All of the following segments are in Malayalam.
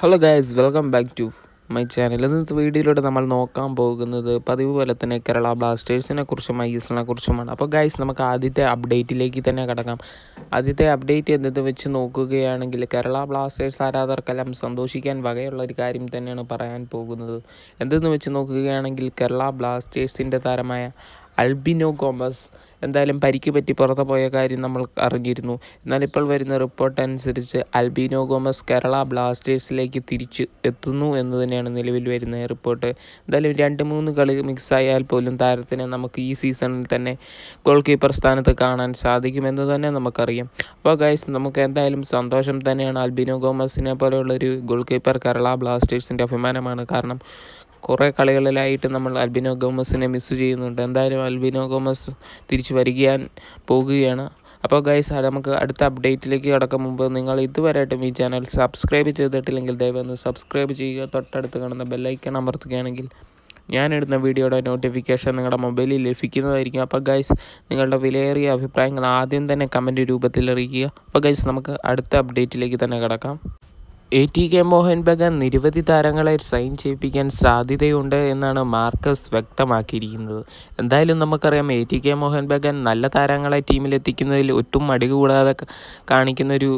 hello guys welcome back to my channel ഇന്നത്തെ വീഡിയോയിലൂടെ നമ്മൾ നോക്കാൻ പോകുന്നത് പതിവ് പോലെ തന്നെ കേരള ബ്ലാസ്റ്റേഴ്സിനെ കുറിച്ചും ഐ എല്ലിനെ കുറിച്ചുമാണ് അപ്പോൾ ഗായ്സ് നമുക്ക് ആദ്യത്തെ അപ്ഡേറ്റിലേക്ക് തന്നെ കിടക്കാം ആദ്യത്തെ അപ്ഡേറ്റ് എന്നത് വെച്ച് നോക്കുകയാണെങ്കിൽ കേരള ബ്ലാസ്റ്റേഴ്സ് ആരാധകർക്കെല്ലാം സന്തോഷിക്കാൻ വകയുള്ള ഒരു കാര്യം തന്നെയാണ് പറയാൻ പോകുന്നത് എന്തെന്ന് വെച്ച് നോക്കുകയാണെങ്കിൽ കേരള ബ്ലാസ്റ്റേഴ്സിൻ്റെ താരമായ അൽബിനോ ഗോമസ് എന്തായാലും പരിക്ക് പറ്റി പുറത്തു പോയ കാര്യം നമ്മൾ അറിഞ്ഞിരുന്നു എന്നാൽ ഇപ്പോൾ വരുന്ന റിപ്പോർട്ട് അനുസരിച്ച് അൽബിനോ ഗോമസ് കേരള ബ്ലാസ്റ്റേഴ്സിലേക്ക് തിരിച്ച് എത്തുന്നു എന്ന് തന്നെയാണ് നിലവിൽ വരുന്ന റിപ്പോർട്ട് എന്തായാലും രണ്ട് മൂന്ന് കളി മിക്സായാൽ പോലും താരത്തിന് നമുക്ക് ഈ സീസണിൽ തന്നെ ഗോൾ കീപ്പർ സ്ഥാനത്ത് കാണാൻ സാധിക്കുമെന്ന് തന്നെ നമുക്കറിയാം അപ്പോൾ ഗൈസ് നമുക്ക് എന്തായാലും സന്തോഷം തന്നെയാണ് അൽബിനോ ഗോമസിനെ പോലെയുള്ളൊരു ഗോൾ കീപ്പർ കേരള ബ്ലാസ്റ്റേഴ്സിൻ്റെ അഭിമാനമാണ് കാരണം കുറേ കളികളിലായിട്ട് നമ്മൾ അൽബിനോ ഗോമസിനെ മിസ് ചെയ്യുന്നുണ്ട് എന്തായാലും അൽബിനോ ഗോമസ് തിരിച്ചു വരികയാൻ പോകുകയാണ് അപ്പോൾ ഗൈസ് നമുക്ക് അടുത്ത അപ്ഡേറ്റിലേക്ക് കടക്കും മുമ്പ് നിങ്ങൾ ഇതുവരെയായിട്ടും ഈ ചാനൽ സബ്സ്ക്രൈബ് ചെയ്തിട്ടില്ലെങ്കിൽ ഒന്ന് സബ്സ്ക്രൈബ് ചെയ്യുക തൊട്ടടുത്ത് കാണുന്ന ബെല്ലൈക്കൺ അമർത്തുകയാണെങ്കിൽ ഞാനിടുന്ന വീഡിയോയുടെ നോട്ടിഫിക്കേഷൻ നിങ്ങളുടെ മൊബൈലിൽ ലഭിക്കുന്നതായിരിക്കും അപ്പോൾ ഗൈസ് നിങ്ങളുടെ വിലയേറിയ അഭിപ്രായങ്ങൾ ആദ്യം തന്നെ കമൻറ്റ് രൂപത്തിൽ അറിയിക്കുക അപ്പോൾ ഗൈസ് നമുക്ക് അടുത്ത അപ്ഡേറ്റിലേക്ക് തന്നെ കിടക്കാം A T K Mohun Bagan നിരവധി താരങ്ങളെ സൈൻ ചെയ്യിപ്പിക്കാൻ സാധ്യതയുണ്ട് എന്നാണ് മാർക്കസ് വ്യക്തമാക്കിയിരിക്കുന്നത് എന്തായാലും നമുക്കറിയാം A T K Mohun Bagan നല്ല താരങ്ങളെ ടീമിലെത്തിക്കുന്നതിൽ ഒട്ടും മടികു കൂടാതെ കാണിക്കുന്നൊരു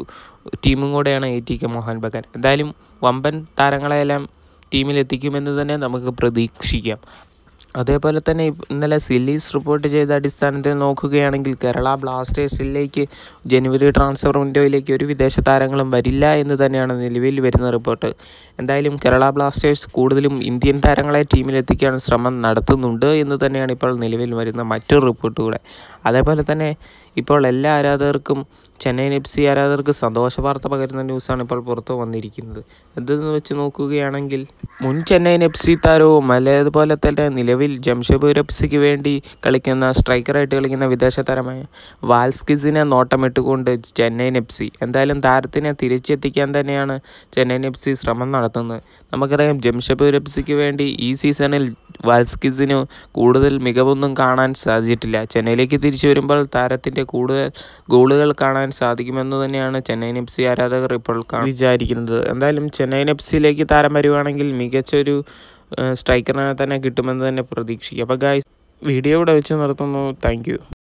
ടീമും കൂടെയാണ് A T K Mohun Bagan എന്തായാലും വമ്പൻ താരങ്ങളെയെല്ലാം ടീമിലെത്തിക്കുമെന്ന് തന്നെ നമുക്ക് പ്രതീക്ഷിക്കാം അതേപോലെ തന്നെ ഇന്നലെ സില്ലീസ് റിപ്പോർട്ട് ചെയ്ത അടിസ്ഥാനത്തിൽ നോക്കുകയാണെങ്കിൽ കേരള ബ്ലാസ്റ്റേഴ്സിലേക്ക് ജനുവരി ട്രാൻസ്ഫർ വിൻഡോയിലേക്ക് ഒരു വിദേശ താരങ്ങളും വരില്ല എന്ന് തന്നെയാണ് നിലവിൽ വരുന്ന റിപ്പോർട്ട് എന്തായാലും കേരള ബ്ലാസ്റ്റേഴ്സ് കൂടുതലും ഇന്ത്യൻ താരങ്ങളെ ടീമിലെത്തിക്കാൻ ശ്രമം നടത്തുന്നുണ്ട് എന്ന് തന്നെയാണ് ഇപ്പോൾ നിലവിൽ വരുന്ന മറ്റൊരു റിപ്പോർട്ടുകളെ അതേപോലെ തന്നെ ഇപ്പോൾ എല്ലാ ആരാധകർക്കും ചെന്നൈ എഫ് സി ആരാധകർക്ക് സന്തോഷ വാർത്ത പകരുന്ന ന്യൂസാണ് ഇപ്പോൾ പുറത്തു വന്നിരിക്കുന്നത് എന്തെന്ന് വെച്ച് നോക്കുകയാണെങ്കിൽ മുൻ ചെന്നൈയിൻ എഫ് സി താരവും അതേപോലെ തന്നെ നിലവിൽ നിലവിൽ ജംഷഡ്പൂർ എഫ് സിക്ക് വേണ്ടി കളിക്കുന്ന സ്ട്രൈക്കറായിട്ട് കളിക്കുന്ന വിദേശ താരമായ വാൽസ്കിസിനെ നോട്ടമിട്ടുകൊണ്ട് ചെന്നൈയിൻ എഫ് സി എന്തായാലും താരത്തിനെ തിരിച്ചെത്തിക്കാൻ തന്നെയാണ് ചെന്നൈയിൻ എഫ് സി ശ്രമം നടത്തുന്നത് നമുക്കറിയാം ജംഷപൂർ എഫ് സിക്ക് വേണ്ടി ഈ സീസണിൽ വാൽസ്കിസിന് കൂടുതൽ മികവൊന്നും കാണാൻ സാധിച്ചിട്ടില്ല ചെന്നൈയിലേക്ക് തിരിച്ചു വരുമ്പോൾ താരത്തിൻ്റെ കൂടുതൽ ഗോളുകൾ കാണാൻ സാധിക്കുമെന്ന് തന്നെയാണ് ചെന്നൈയിൻ എഫ് സി ആരാധകർ ഇപ്പോൾ വിചാരിക്കുന്നത് എന്തായാലും ചെന്നൈയിൻ എഫ് സിയിലേക്ക് താരം വരുവാണെങ്കിൽ മികച്ചൊരു സ്ട്രൈക്കറിനെ തന്നെ കിട്ടുമെന്ന് തന്നെ പ്രതീക്ഷിക്കുക അപ്പോൾ ഗായ്സ് വീഡിയോ ഇവിടെ വെച്ച് നിർത്തുന്നു താങ്ക്